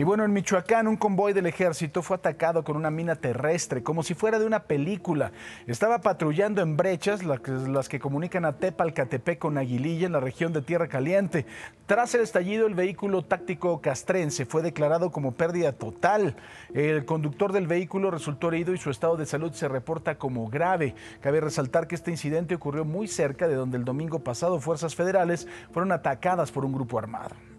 Y bueno, en Michoacán un convoy del ejército fue atacado con una mina terrestre, como si fuera de una película. Estaba patrullando en brechas, las que, comunican a Tepalcatepec con Aguililla, en la región de Tierra Caliente. Tras el estallido, el vehículo táctico castrense fue declarado como pérdida total. El conductor del vehículo resultó herido y su estado de salud se reporta como grave. Cabe resaltar que este incidente ocurrió muy cerca de donde el domingo pasado fuerzas federales fueron atacadas por un grupo armado.